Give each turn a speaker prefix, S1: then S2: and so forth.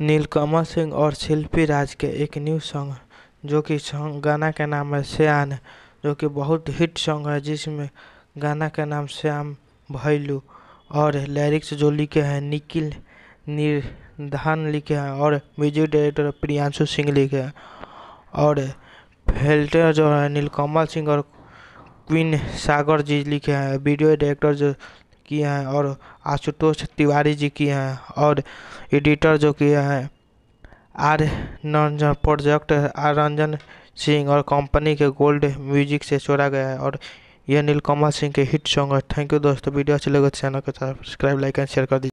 S1: नीलकमल सिंह और शिल्पी राज के एक न्यू सॉन्ग जो कि सॉन्ग गाना का नाम है श्यान जो कि बहुत हिट सॉन्ग है जिसमें गाना का नाम श्याम भैलू और लिरिक्स जो लिखे हैं निखिल निर्धान लिखे हैं और म्यूजिक डायरेक्टर प्रियांशु सिंह लिखे हैं और फेल्टर जो है नीलकमल सिंह और क्वीन सागर जी लिखे हैं वीडियो डायरेक्टर जो किए हैं और आशुतोष तिवारी जी किए हैं और एडिटर जो किए हैं आर नंजन प्रोजेक्ट आर रंजन सिंह और कंपनी के गोल्ड म्यूजिक से छोड़ा गया है और यह नीलकमल सिंह के हिट सॉन्ग है थैंक यू दोस्तों वीडियो अच्छी लगे चैनल तो चैनल को सब्सक्राइब लाइक एंड शेयर कर दीजिए